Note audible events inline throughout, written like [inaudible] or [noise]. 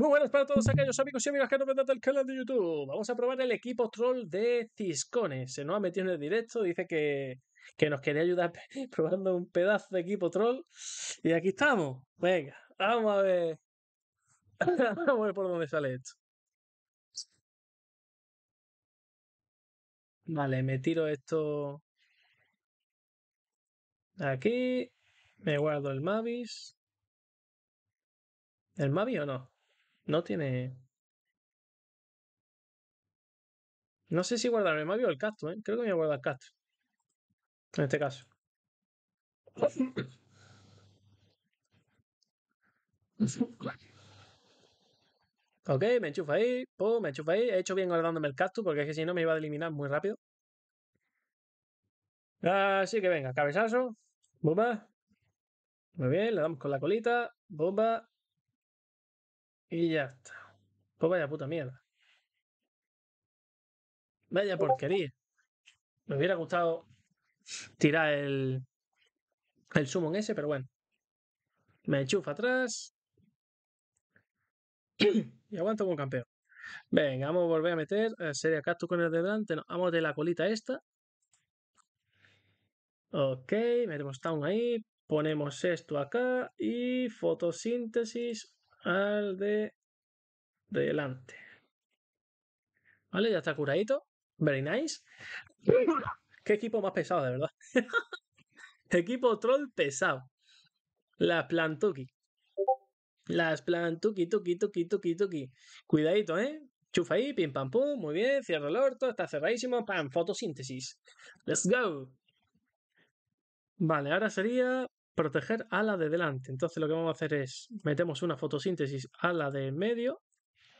Muy buenas para todos aquellos amigos y amigas que nos ven desde el canal de YouTube. Vamos a probar el equipo troll de Ciscones Se nos ha metido en el directo, dice que, que nos quería ayudar [laughs] probando un pedazo de equipo troll. Y aquí estamos. Venga, vamos a ver. [laughs] vamos a ver por dónde sale esto. Vale, me tiro esto aquí. Me guardo el Mavis. ¿El Mavis o no? No tiene. No sé si guardarme el ha el casto ¿eh? Creo que me voy a guardar el Cactus. En este caso. Ok, me enchufa ahí, pum, me enchufa ahí. He hecho bien guardándome el casto porque es que si no me iba a eliminar muy rápido. Así que venga, cabezazo, bomba. Muy bien, le damos con la colita, bomba, y ya está. Pues vaya puta mierda. Vaya porquería. Me hubiera gustado tirar el, el en ese, pero bueno. Me enchufa atrás. Y aguanto como campeón. Venga, vamos a volver a meter. Sería Cactus con el de delante. vamos de la colita esta. Ok, metemos down ahí. Ponemos esto acá. Y fotosíntesis al de, delante. ¿Vale? Ya está curadito. Very nice. Qué equipo más pesado, de verdad. [laughs] equipo troll pesado. Las plantuki. Las plantuki, tuki, tuki, tuki, tuki. Cuidadito, ¿eh? Chufa ahí, pim pam pum, muy bien, cierra el orto, está cerradísimo, pam, fotosíntesis. Let's go. Vale, ahora sería proteger a la de delante. Entonces lo que vamos a hacer es, metemos una fotosíntesis a la de medio.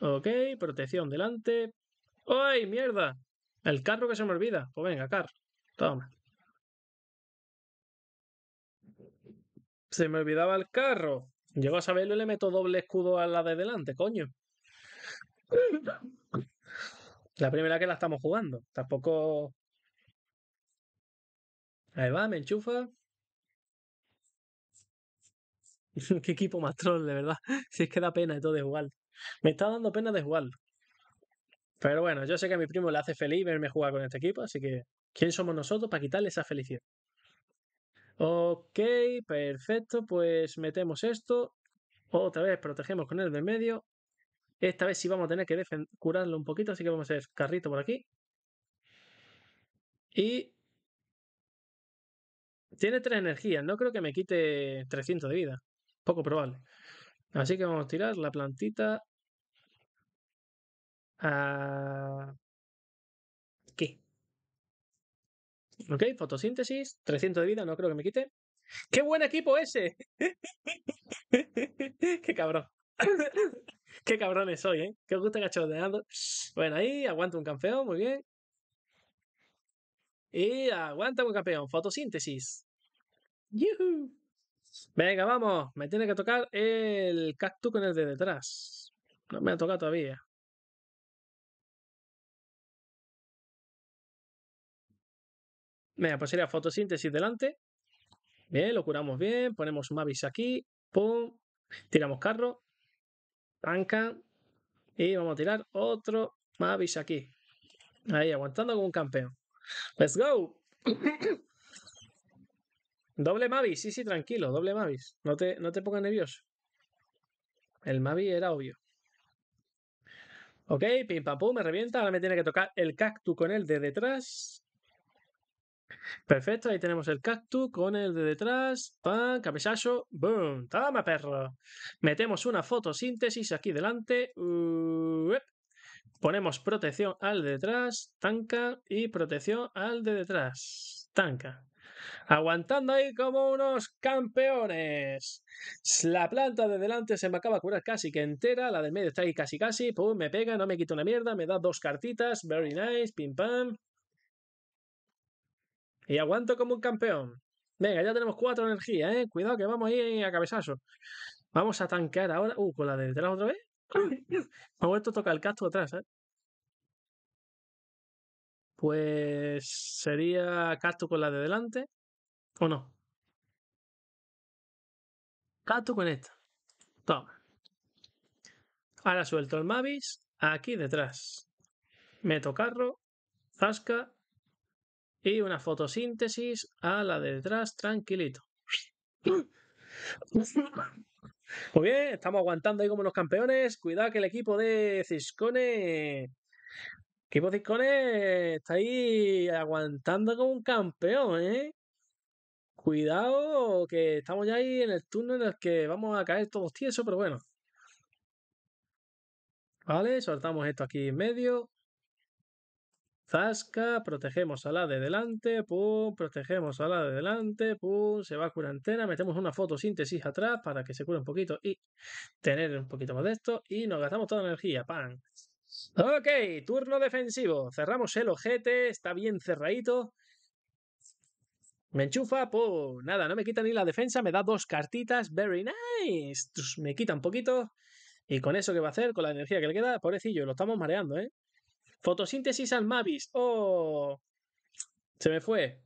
Ok, protección delante. ¡Ay, mierda! El carro que se me olvida. Pues venga, carro. Toma. Se me olvidaba el carro. Llego a saberlo y le meto doble escudo a la de delante, coño. La primera que la estamos jugando. Tampoco. Ahí va, me enchufa. [laughs] Qué equipo más troll, de verdad. [laughs] Si es que da pena esto todo de jugar Me está dando pena de igual. Pero bueno, yo sé que a mi primo le hace feliz verme jugar con este equipo, así que ¿quién somos nosotros para quitarle esa felicidad? Ok, perfecto, pues metemos esto. Otra vez protegemos con el de medio. Esta vez sí vamos a tener que curarlo un poquito, así que vamos a hacer carrito por aquí. Y... Tiene tres energías, no creo que me quite 300 de vida. Poco probable. Así que vamos a tirar la plantita a... Aquí. Ok, fotosíntesis, 300 de vida, no creo que me quite. ¡Qué buen equipo ese! [laughs] ¡Qué cabrón! [laughs] ¡Qué cabrones soy, eh! ¡Qué gusto ando! Bueno, ahí aguanta un campeón, muy bien. Y aguanta un campeón, fotosíntesis. ¡Yuhu! Venga, vamos. Me tiene que tocar el cactus con el de detrás. No me ha tocado todavía. Venga, pues sería fotosíntesis delante. Bien, lo curamos bien. Ponemos Mavis aquí. Pum. Tiramos carro. Ancan. Y vamos a tirar otro Mavis aquí. Ahí, aguantando como un campeón. ¡Let's go! Doble Mavis, sí, sí, tranquilo, doble Mavis. No te, no te pongas nervioso. El Mavis era obvio. Ok, pim pam pum, me revienta. Ahora me tiene que tocar el cactus con el de detrás. Perfecto, ahí tenemos el cactus con el de detrás. Pan, cabezazo, boom. Toma, perro. Metemos una fotosíntesis aquí delante. Uh, Ponemos protección al de detrás, tanca y protección al de detrás, tanca aguantando ahí como unos campeones. La planta de delante se me acaba de curar casi que entera, la del medio está ahí casi casi, pum, me pega, no me quito una mierda, me da dos cartitas, very nice, pim pam. Y aguanto como un campeón. Venga, ya tenemos cuatro energías, eh. Cuidado que vamos ahí a cabezazo. Vamos a tancar ahora. Uh, con la de detrás otra vez. me [laughs] ha vuelto a el casto atrás, eh. Pues sería Cato con la de delante. ¿O no? Cato con esta. Toma. Ahora suelto el Mavis aquí detrás. Meto carro, zasca y una fotosíntesis a la de detrás tranquilito. Muy bien, estamos aguantando ahí como los campeones. Cuidado que el equipo de Ciscone Equipo Discones está ahí aguantando como un campeón, ¿eh? Cuidado, que estamos ya ahí en el turno en el que vamos a caer todos tiesos, pero bueno. Vale, soltamos esto aquí en medio. Zasca, protegemos a la de delante, pum, protegemos a la de delante, pum, se va a curar metemos una fotosíntesis atrás para que se cure un poquito y tener un poquito más de esto y nos gastamos toda la energía, pan. Ok, turno defensivo. Cerramos el ojete, está bien cerradito. Me enchufa, po, nada, no me quita ni la defensa, me da dos cartitas, very nice. Me quita un poquito. Y con eso que va a hacer, con la energía que le queda, pobrecillo, lo estamos mareando, ¿eh? Fotosíntesis al Mavis. Oh, se me fue.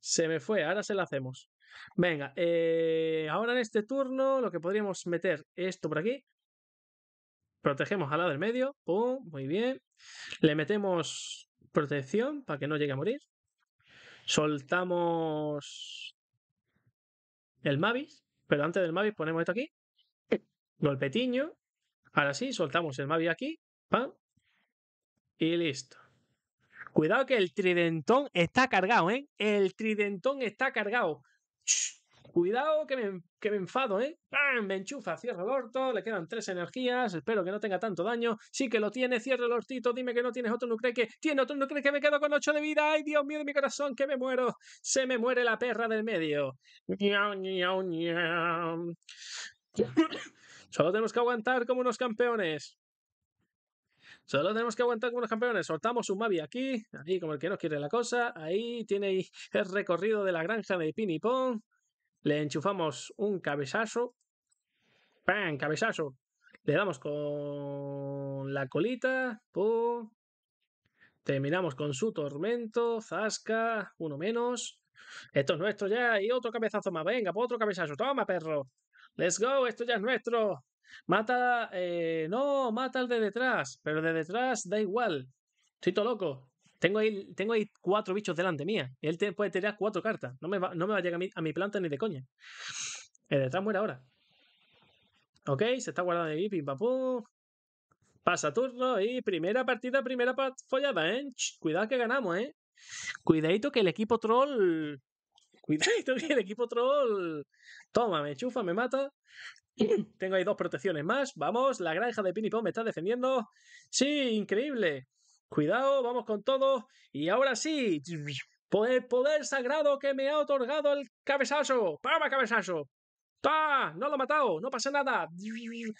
Se me fue, ahora se la hacemos. Venga, eh, ahora en este turno lo que podríamos meter esto por aquí. Protegemos al lado del medio. Pum, muy bien. Le metemos protección para que no llegue a morir. Soltamos el Mavis. Pero antes del Mavis ponemos esto aquí. Golpetiño. Ahora sí, soltamos el Mavis aquí. Pam. Y listo. Cuidado que el tridentón está cargado, ¿eh? El tridentón está cargado. Cuidado que me, enfado, ¿eh? ¡Bam! Me enchufa, cierra el orto, le quedan tres energías, espero que no tenga tanto daño. Sí que lo tiene, cierra el hortito, dime que no tienes otro que Tiene otro que me quedo con ocho de vida. ¡Ay, Dios mío de mi corazón, que me muero! Se me muere la perra del medio. Solo tenemos que aguantar como unos campeones. Solo tenemos que aguantar como unos campeones. Soltamos un Mavi aquí, ahí como el que no quiere la cosa. Ahí tiene el recorrido de la granja de Pinipón le enchufamos un cabezazo, pan Cabezazo. Le damos con la colita, ¡pum! Terminamos con su tormento, zasca, uno menos. Esto es nuestro ya, y otro cabezazo más, venga, por pues otro cabezazo, toma perro. Let's go, esto ya es nuestro. Mata, eh, no, mata al de detrás, pero de detrás da igual. Estoy loco. Tengo ahí, cuatro bichos delante mía. él puede tirar cuatro cartas. No me va, no me va a llegar a mi, planta ni de coña. El detrás muere ahora. Ok, se está guardando ahí, pim pam Pasa turno y primera partida, primera follada, ¿eh? cuidado que ganamos, ¿eh? Cuidadito que el equipo troll. Cuidadito que el equipo troll. Toma, me chufa, me mata. Tengo ahí dos protecciones más. Vamos, la granja de Pinipón me está defendiendo. Sí, increíble. Cuidado, vamos con todo. Y ahora sí, por el poder sagrado que me ha otorgado el cabezazo. ¡Para, cabezazo! ¡Ta! ¡No lo he matado! ¡No pasa nada!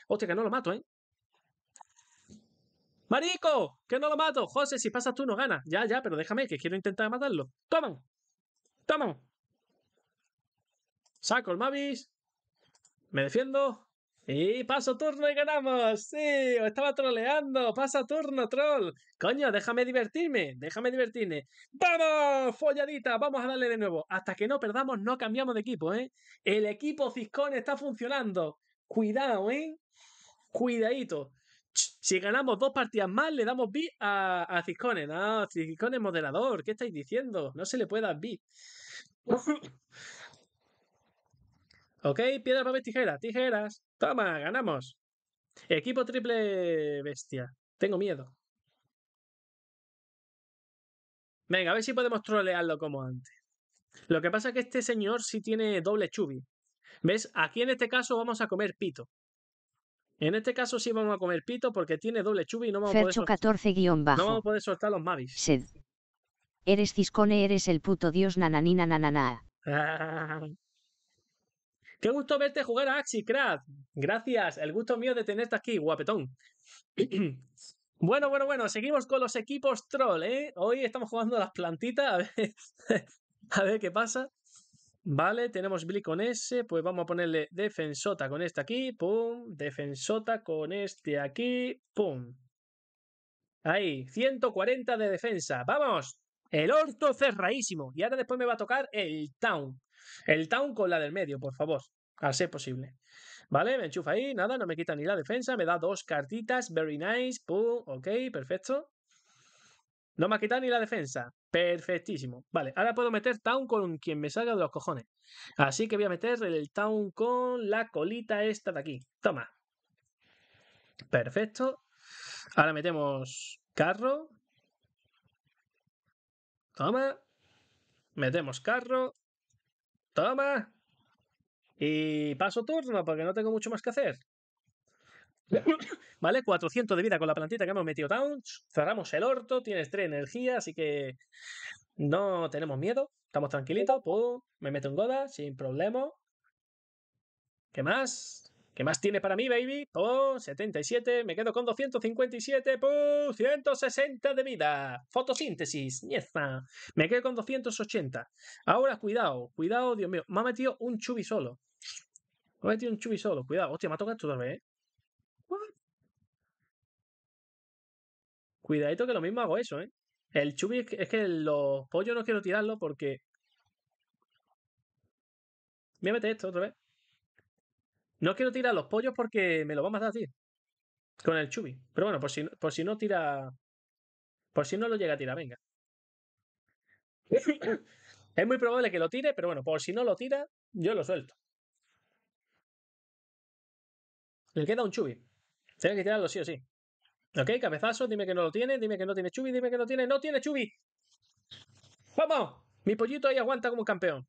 Hostia, que no lo mato, ¿eh? ¡Marico! ¡Que no lo mato! José, si pasas tú no ganas. Ya, ya, pero déjame, que quiero intentar matarlo. ¡Toma! ¡Toma! Saco el Mavis. Me defiendo. Y paso turno y ganamos. Sí, os estaba troleando. Pasa turno, troll. Coño, déjame divertirme. Déjame divertirme. ¡Vamos! Folladita, vamos a darle de nuevo. Hasta que no perdamos, no cambiamos de equipo, ¿eh? El equipo Ciscón está funcionando. Cuidado, ¿eh? Cuidadito. Si ganamos dos partidas más, le damos B a, a Ciscone. No, Ciscone moderador. ¿Qué estáis diciendo? No se le puede dar B. [laughs] Ok, piedra, papel, tijera, tijeras. Toma, ganamos. Equipo triple bestia. Tengo miedo. Venga, a ver si podemos trolearlo como antes. Lo que pasa es que este señor sí tiene doble chubi. ¿Ves? Aquí en este caso vamos a comer pito. En este caso sí vamos a comer pito porque tiene doble chubi y no vamos, a poder, no vamos soltar los mavis. Eres ciscone, eres el puto dios nananina nanana. Ah. Qué gusto verte jugar a Axicraft. Gracias, el gusto mío de tenerte aquí, guapetón. [clears throat] bueno, bueno, bueno, seguimos con los equipos troll, ¿eh? Hoy estamos jugando a las plantitas, [laughs] a ver, qué pasa. Vale, tenemos Billy con ese, pues vamos a ponerle defensota con este aquí, pum, defensota con este aquí, pum. Ahí, 140 de defensa, vamos. El orto cerradísimo. Y ahora después me va a tocar el town. El town con la del medio, por favor, a ser posible. Vale, me enchufa ahí, nada, no me quita ni la defensa, me da dos cartitas, very nice, pum, ok, perfecto. No me ha quitado ni la defensa. Perfectísimo. Vale, ahora puedo meter Town con quien me salga de los cojones. Así que voy a meter el Town con la colita esta de aquí. Toma. Perfecto. Ahora metemos carro. Toma. Metemos carro. Toma. Y paso turno porque no tengo mucho más que hacer. ¿Vale? 400 de vida con la plantita que hemos metido Towns. Cerramos el orto, tienes 3 energías, así que no tenemos miedo. Estamos tranquilitos. Pum, me meto en Goda sin problema. ¿Qué más? ¿Qué más tiene para mí, baby? 77, me quedo con 257, 160 de vida. Fotosíntesis, nieza. Me quedo con 280. Ahora, cuidado, cuidado, Dios mío. Me ha metido un chubi solo. Me ha metido un chubi solo, cuidado. Hostia, me ha tocado esto otra vez, ¿eh? Cuidadito que lo mismo hago eso, ¿eh? El chubi es que, los pollos no quiero tirarlo porque... Me mete esto otra vez. No quiero tirar los pollos porque me lo vamos a decir Con el chubi. Pero bueno, por si, por si no tira. Por si no lo llega a tirar, venga. [coughs] es muy probable que lo tire, pero bueno, por si no lo tira, yo lo suelto. Le queda un chubi. Tiene que tirarlo sí o sí. Ok, cabezazo, dime que no lo tiene, dime que no tiene chubi, dime que no tiene, no tiene chubi. ¡Vamos! Mi pollito ahí aguanta como un campeón.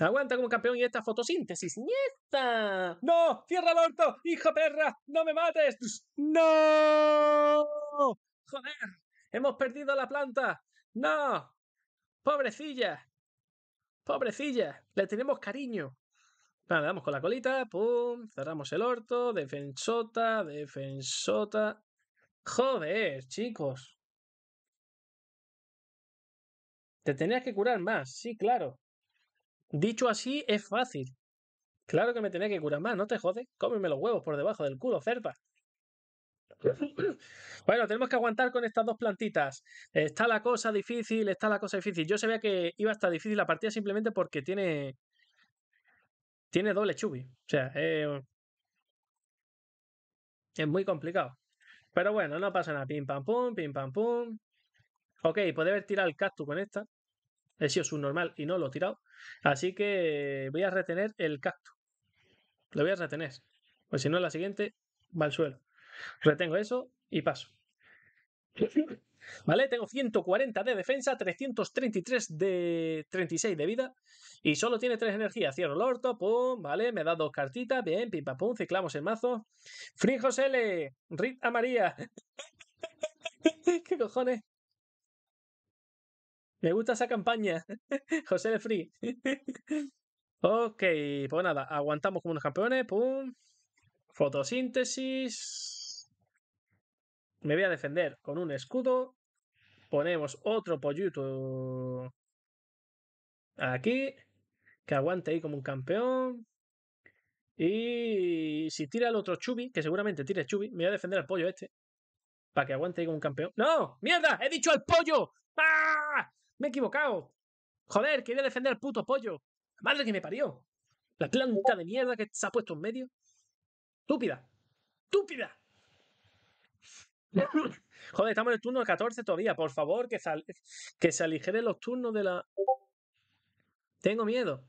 Aguanta como campeón y esta fotosíntesis. ¡Nieta! ¡No! ¡Cierra el orto! ¡Hija perra! ¡No me mates! ¡No! ¡Joder! ¡Hemos perdido la planta! ¡No! ¡Pobrecilla! ¡Pobrecilla! ¡Le tenemos cariño! Vale, damos con la colita. ¡Pum! Cerramos el orto. Defensota, defensota. ¡Joder, chicos! Te tenías que curar más, sí, claro. Dicho así, es fácil. Claro que me tenía que curar más, no te jodes. Cómeme los huevos por debajo del culo, cerpa. [laughs] Bueno, tenemos que aguantar con estas dos plantitas. Está la cosa difícil, está la cosa difícil. Yo sabía que iba a estar difícil la partida simplemente porque tiene. Tiene doble chubi. O sea, es muy complicado. Pero bueno, no pasa nada. Pim pam pum, pim pam pum. Ok, puede haber tirado el cactus con esta es sido subnormal y no lo he tirado. Así que voy a retener el cacto, Lo voy a retener. Pues si no, la siguiente va al suelo. Retengo eso y paso. ¿Vale? Tengo 140 de defensa, 333 de 36 de vida y solo tiene tres energías. Cierro el orto, pum, ¿vale? Me da dos cartitas, bien, pim pum, ciclamos el mazo. Frijos L, Rit a María. [laughs] ¿Qué cojones? Me gusta esa campaña. [laughs] José de Free. [laughs] ok, pues nada, aguantamos como unos campeones. Pum. Fotosíntesis. Me voy a defender con un escudo. Ponemos otro pollito aquí. Que aguante ahí como un campeón. Y si tira el otro Chubi, que seguramente tire Chubi, me voy a defender al pollo este. Para que aguante ahí como un campeón. ¡No! ¡Mierda! ¡He dicho al pollo! ¡Ah! Me he equivocado. Joder, quería defender al puto pollo. madre que me parió. La planta de mierda que se ha puesto en medio. Túpida. Túpida. [laughs] Joder, estamos en el turno 14 todavía. Por favor, que, que se aligeren los turnos de la... Tengo miedo.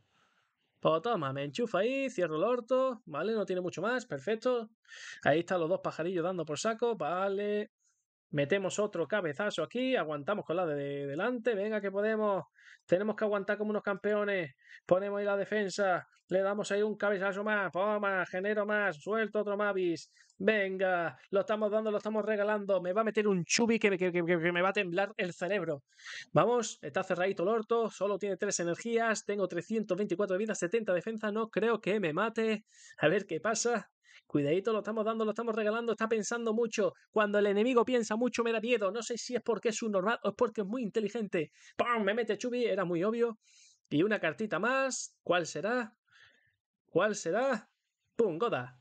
Pues toma, me enchufa ahí, cierro el orto, ¿vale? No tiene mucho más, perfecto. Ahí están los dos pajarillos dando por saco, vale. Metemos otro cabezazo aquí, aguantamos con la de delante, venga que podemos, tenemos que aguantar como unos campeones, ponemos ahí la defensa, le damos ahí un cabezazo más, poma, genero más, suelto otro Mavis, venga, lo estamos dando, lo estamos regalando, me va a meter un chubi que, me va a temblar el cerebro. Vamos, está cerradito el orto, solo tiene tres energías, tengo 324 de vida, 70 de defensa, no creo que me mate, a ver qué pasa. Cuidadito, lo estamos dando, lo estamos regalando, está pensando mucho. Cuando el enemigo piensa mucho me da miedo. No sé si es porque es un normal o es porque es muy inteligente. Pum, Me mete Chubi, era muy obvio. Y una cartita más. ¿Cuál será? ¿Cuál será? ¡Pum! Goda.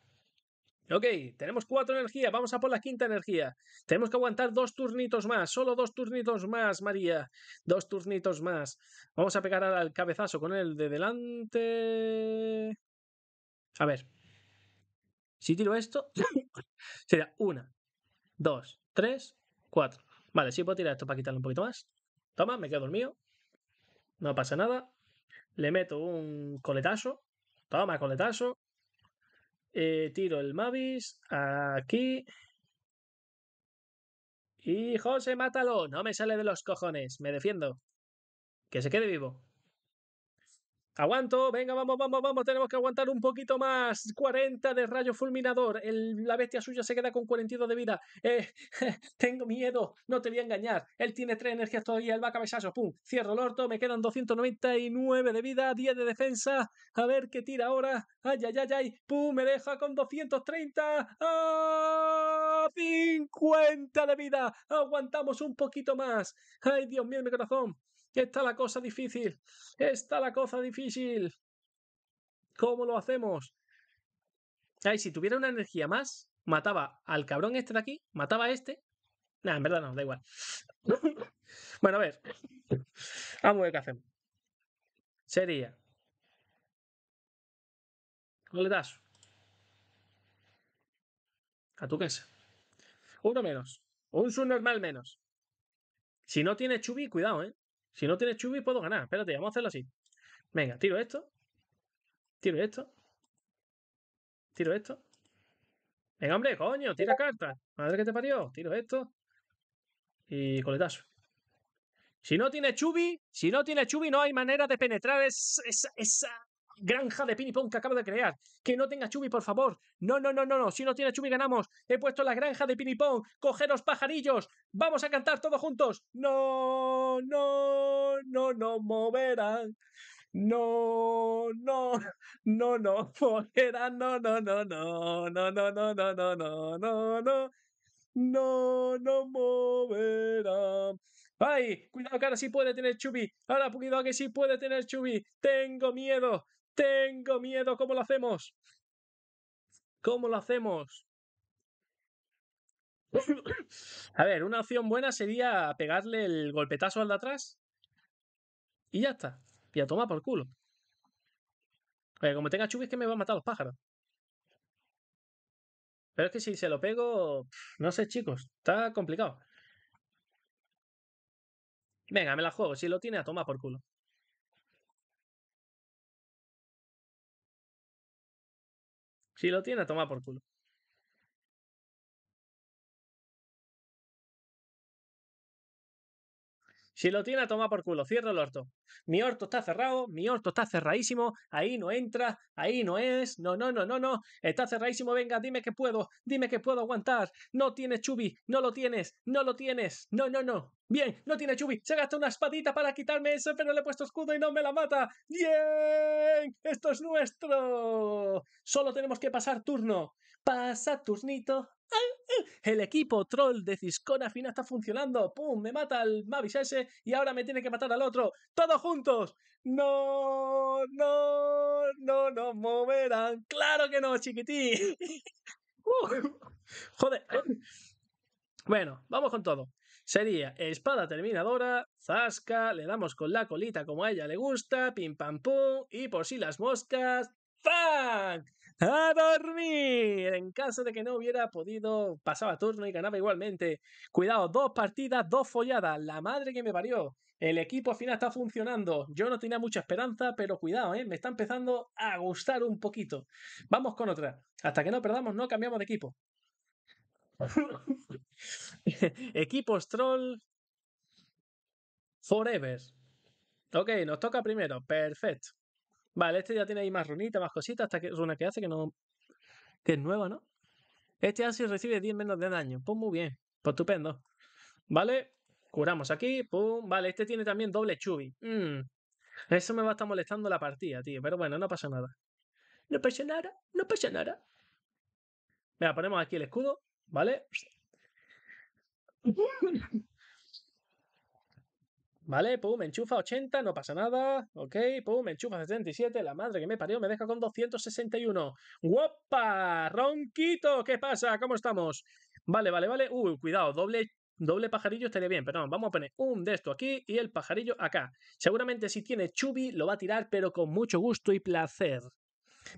Ok, tenemos cuatro energías, vamos a por la quinta energía. Tenemos que aguantar dos turnitos más, solo dos turnitos más, María. Dos turnitos más. Vamos a pegar al cabezazo con el de delante. A ver, si tiro esto, [laughs] sería una, dos, tres, cuatro. Vale, sí puedo tirar esto para quitarle un poquito más. Toma, me quedo dormido. No pasa nada. Le meto un coletazo. Toma, coletazo. Eh, tiro el Mavis aquí. Y José, mátalo. No me sale de los cojones. Me defiendo. Que se quede vivo. Aguanto, venga, vamos, vamos, vamos, tenemos que aguantar un poquito más. 40 de rayo fulminador. la bestia suya se queda con 42 de vida. Eh, [laughs] tengo miedo, no te voy a engañar. Él tiene 3 energías todavía, él va a cabezazo. Pum, cierro el orto, me quedan 299 de vida, 10 de defensa. A ver qué tira ahora. Ay, ay, ay, ay. Pum, me deja con 230. 50 ¡Ah! de vida. Aguantamos un poquito más. Ay, Dios mío, mi corazón. Está la cosa difícil. Está la cosa difícil. ¿Cómo lo hacemos? Ay, si tuviera una energía más, mataba al cabrón este de aquí, mataba a este. Nada, en verdad no, da igual. [laughs] bueno, a ver. Vamos a ver qué hacemos. Sería. le das? A tu es? Uno menos. Un subnormal menos. Si no tiene chubi, cuidado, ¿eh? Si no tienes chubi, puedo ganar. Espérate, vamos a hacerlo así. Venga, tiro esto. Tiro esto. Tiro esto. Venga, hombre, coño, tira cartas. Madre que te parió. Tiro esto. Y coletazo. Si no tiene chubi, si no tiene chubi, no hay manera de penetrar esa, esa, granja de pinipón que acabo de crear. Que no tenga chubi, por favor. No, no, no, no, no. Si no tiene chubi, ganamos. He puesto la granja de pinipón. los pajarillos. Vamos a cantar todos juntos. No, no, no, no moverán. No, no, no, no, moverán. No, no, no, no, no, no, no, no, no, no, no, no. No, no moverán. ¡Ay! Cuidado que ahora sí puede tener chubi. Ahora cuidado que sí puede tener chubi. Tengo miedo. Tengo miedo, ¿cómo lo hacemos? ¿Cómo lo hacemos? [coughs] A ver, una opción buena sería pegarle el golpetazo al de atrás. Y ya está. Y a tomar por culo. Oye, como tenga chubis que me va a matar los pájaros. Pero es que si se lo pego. No sé, chicos. Está complicado. Venga, me la juego. Si lo tiene, a tomar por culo. Si lo tiene, toma por culo. Si lo tiene, toma por culo, Cierro el orto. Mi orto está cerrado, mi orto está cerradísimo, ahí no entra, ahí no es, no, no, no, no, no, está cerradísimo, venga, dime que puedo, dime que puedo aguantar. No tiene chubi, no lo tienes, no lo tienes, no, no, no. Bien, no tiene chubi, se gasta una espadita para quitarme eso, pero le he puesto escudo y no me la mata. Bien, esto es nuestro. Solo tenemos que pasar turno. ¡Pasa turnito! ¡Ah! El equipo troll de Ciscona Fina está funcionando. ¡Pum! Me mata al Mavis ese y ahora me tiene que matar al otro. ¡Todos juntos! ¡No! ¡No! ¡No nos moverán! ¡Claro que no, chiquitín! [laughs] ¡Uh! joder. Bueno, vamos con todo. Sería espada terminadora, zasca, le damos con la colita como a ella le gusta, pim pam pum, y por si las moscas, ¡Fang! a dormir. En caso de que no hubiera podido, pasaba turno y ganaba igualmente. Cuidado, dos partidas, dos folladas. La madre que me parió. El equipo al final está funcionando. Yo no tenía mucha esperanza, pero cuidado, ¿eh? me está empezando a gustar un poquito. Vamos con otra. Hasta que no perdamos, no cambiamos de equipo. [laughs] Equipo troll forever. Ok, nos toca primero. Perfecto. Vale, este ya tiene ahí más runitas, más cositas, hasta que runa que hace, que no. que es nueva, ¿no? Este así recibe 10 menos de daño. Pues muy bien. Pues estupendo. Vale, curamos aquí, pum. Vale, este tiene también doble chubi. Mm, eso me va a estar molestando la partida, tío. Pero bueno, no pasa nada. No pasa nada, no pasa nada. Mira, ponemos aquí el escudo, ¿vale? ¿Vale? Pum, enchufa 80, no pasa nada. Ok, pum, enchufa 77. La madre que me parió me deja con 261. ¡Guapa! ¡Ronquito! ¿Qué pasa? ¿Cómo estamos? Vale, vale, vale. Uy, cuidado, doble doble pajarillo estaría bien, pero no, vamos a poner un de esto aquí y el pajarillo acá. Seguramente si tiene Chubi lo va a tirar, pero con mucho gusto y placer.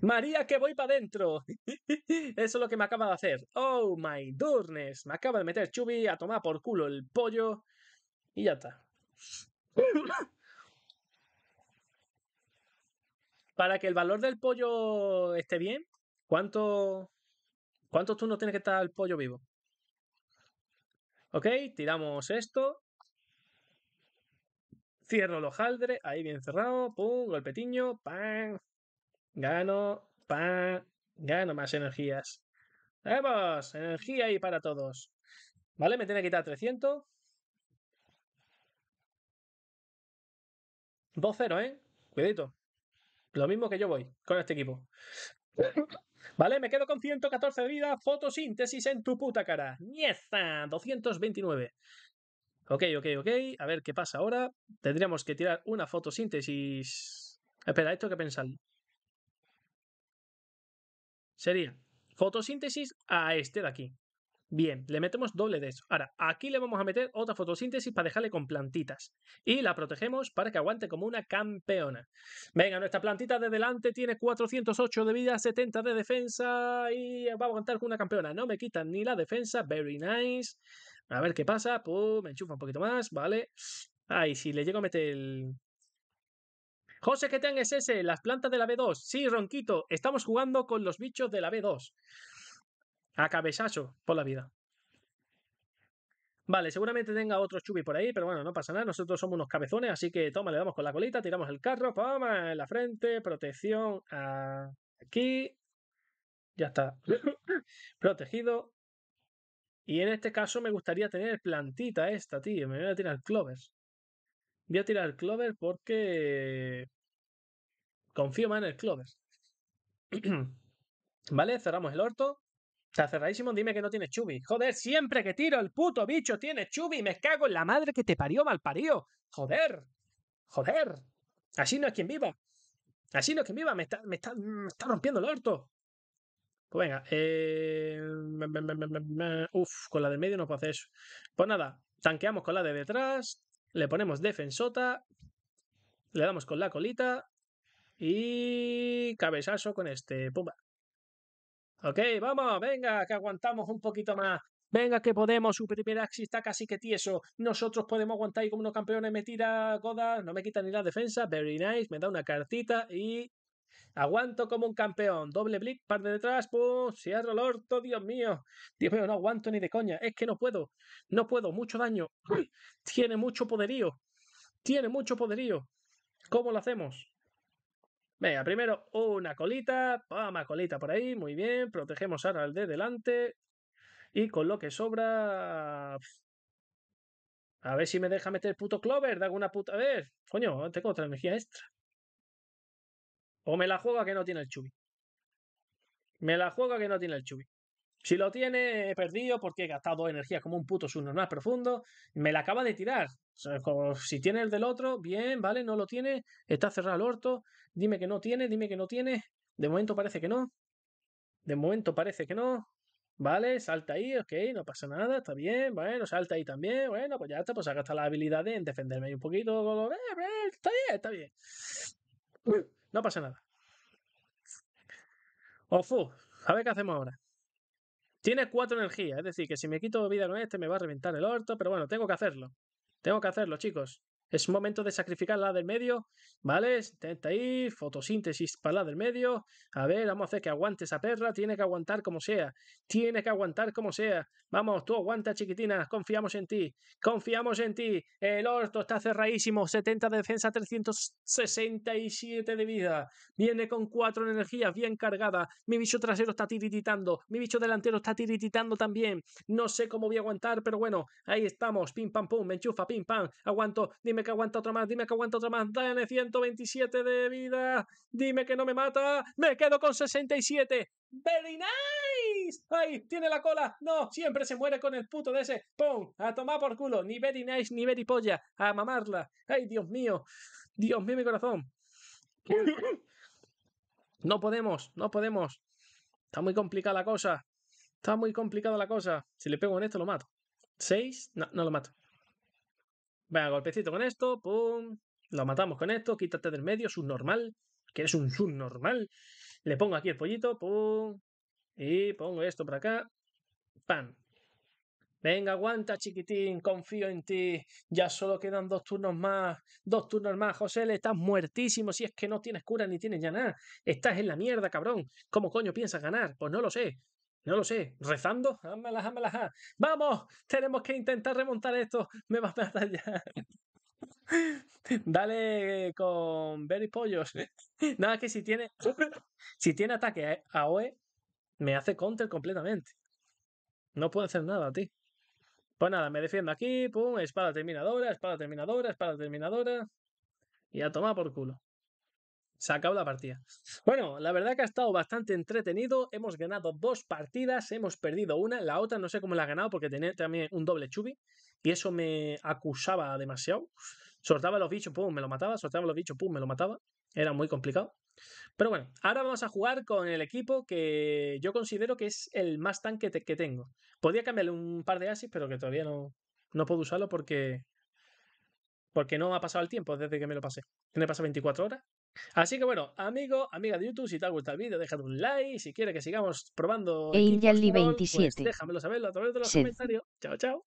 María, que voy para adentro. [laughs] Eso es lo que me acaba de hacer. Oh my goodness. Me acaba de meter Chubi a tomar por culo el pollo. Y ya está. Para que el valor del pollo esté bien, ¿cuánto, ¿cuántos turnos tiene que estar el pollo vivo? Ok, tiramos esto. Cierro los hojaldre, ahí bien cerrado, pum, golpetiño, pan. Gano, pan, gano más energías. ¡Vamos! Energía ahí para todos. Vale, me tiene que quitar 300. 2-0, ¿eh? Cuidado. Lo mismo que yo voy con este equipo. [laughs] Vale, me quedo con 114 de vida. Fotosíntesis en tu puta cara. ¡Nieza! 229. Ok, ok, ok. A ver qué pasa ahora. Tendríamos que tirar una fotosíntesis. Espera, esto qué que pensar. Sería fotosíntesis a este de aquí. Bien, le metemos doble de eso. Ahora, aquí le vamos a meter otra fotosíntesis para dejarle con plantitas. Y la protegemos para que aguante como una campeona. Venga, nuestra plantita de delante tiene 408 de vida, 70 de defensa y va a aguantar con una campeona. No me quitan ni la defensa. Very nice. A ver qué pasa. Pum, me enchufa un poquito más, ¿vale? Ay, si le llego a meter el... José, ¿qué tan es ese? Las plantas de la B2. Sí, Ronquito, estamos jugando con los bichos de la B2. A cabezazo por la vida. Vale, seguramente tenga otro chubi por ahí, pero bueno, no pasa nada. Nosotros somos unos cabezones, así que toma, le damos con la colita, tiramos el carro, toma, en la frente, protección aquí. Ya está. [laughs] Protegido. Y en este caso me gustaría tener plantita esta, tío. Me voy a tirar clover, Voy a tirar clover porque... Confío más en el clover. [clears throat] vale, cerramos el orto. Está cerradísimo, dime que no tienes chubi. Joder, siempre que tiro el puto bicho tiene chubi. Me cago en la madre que te parió mal parió. Joder. Joder. Así no es quien viva. Así no es quien viva. Me está, me está, rompiendo el orto. Pues venga. Eh... Uf, con la del medio no puedo hacer eso. Pues nada, tanqueamos con la de detrás. Le ponemos defensota. Le damos con la colita. Y cabezazo con este. Pumba. Ok, vamos, venga, que aguantamos un poquito más. Venga, que podemos. su primer axi está casi que tieso. Nosotros podemos aguantar ahí como unos campeones me tira Goda. No me quita ni la defensa. Very nice. Me da una cartita y. Aguanto como un campeón. Doble blick, par de detrás. Pum. Cierro el orto. Dios mío. Dios mío, no aguanto ni de coña. Es que no puedo. No puedo. Mucho daño. tiene mucho poderío. Tiene mucho poderío. ¿Cómo lo hacemos? Venga, primero una colita, a colita por ahí, muy bien, protegemos ahora al de delante y con lo que sobra... A ver si me deja meter puto Clover de alguna puta... vez, coño, tengo otra energía extra. O me la juego a que no tiene el Chubi. Me la juego a que no tiene el Chubi. Si lo tiene, he perdido porque he gastado energía como un puto más profundo. Me la acaba de tirar. Si tiene el del otro, bien, vale, no lo tiene. Está cerrado el orto. Dime que no tiene, dime que no tiene. De momento parece que no. De momento parece que no. Vale, salta ahí, ok, no pasa nada, está bien, bueno, salta ahí también, bueno, pues ya está, pues ha gastado la habilidad de defenderme un poquito, eh, eh, está bien, está bien. No pasa nada. Ofu, a ver qué hacemos ahora. Tiene cuatro energías, es decir, que si me quito vida con este me va a reventar el orto, pero bueno, tengo que hacerlo. Tengo que hacerlo, chicos. Es momento de sacrificar la del medio, ¿vale? Intenta ir, fotosíntesis para la del medio. A ver, vamos a hacer que aguante esa perra, tiene que aguantar como sea, tiene que aguantar como sea. Vamos, tú aguanta, chiquitina, confiamos en ti, confiamos en ti. El orto está cerradísimo, 70 de defensa, 367 de vida. Viene con cuatro energías bien cargadas, Mi bicho trasero está tirititando, mi bicho delantero está tirititando también. No sé cómo voy a aguantar, pero bueno, ahí estamos, pim pam pum, me enchufa, pim pam, aguanto, dime que aguanta otra más, dime que aguanta otra más, dale 127 de vida, dime que no me mata, me quedo con 67. ¡Very nice! ¡Ay! ¡Tiene la cola! ¡No! Siempre se muere con el puto de ese. ¡Pum! A tomar por culo. Ni very nice, ni very polla. A mamarla. ¡Ay, Dios mío! Dios mío, mi corazón. [coughs] No podemos, no podemos. Está muy complicada la cosa. Está muy complicada la cosa. Si le pego en esto, lo mato. 6, no, no lo mato. Venga, golpecito con esto, pum. Lo matamos con esto, quítate del medio, subnormal, que eres un subnormal. Le pongo aquí el pollito, pum. Y pongo esto para acá. Pan. Venga, aguanta, chiquitín, confío en ti. Ya solo quedan dos turnos más. Dos turnos más, José, le estás muertísimo si es que no tienes cura ni tienes ya nada. Estás en la mierda, cabrón. ¿Cómo coño piensas ganar? Pues no lo sé. No lo sé, rezando, ah, vamos, tenemos que intentar remontar esto, me va a matar ya. Dale con Berry Pollos. Nada que si tiene. Si tiene ataque a OE, e, me hace counter completamente. No puedo hacer nada a ti. Pues nada, me defiendo aquí, pum, espada terminadora, espada terminadora, espada terminadora. Y a tomar por culo. Se acabó la partida. Bueno, la verdad que ha estado bastante entretenido. Hemos ganado dos partidas, hemos perdido una. La otra no sé cómo la ha ganado porque tenía también un doble chubi. Y eso me acusaba demasiado. Soltaba los bichos, pum, me lo mataba. Soltaba los bichos, pum, me lo mataba. Era muy complicado. Pero bueno, ahora vamos a jugar con el equipo que yo considero que es el más tanque que tengo. podía cambiarle un par de asis, pero que todavía no, no puedo usarlo porque porque no ha pasado el tiempo desde que me lo pasé. Me pasa 24 horas. Así que bueno, amigo, amiga de YouTube, si te ha gustado el vídeo, déjame un like. Si quieres que sigamos probando. 27 pues déjamelo saberlo a través de los comentarios. Chao, chao.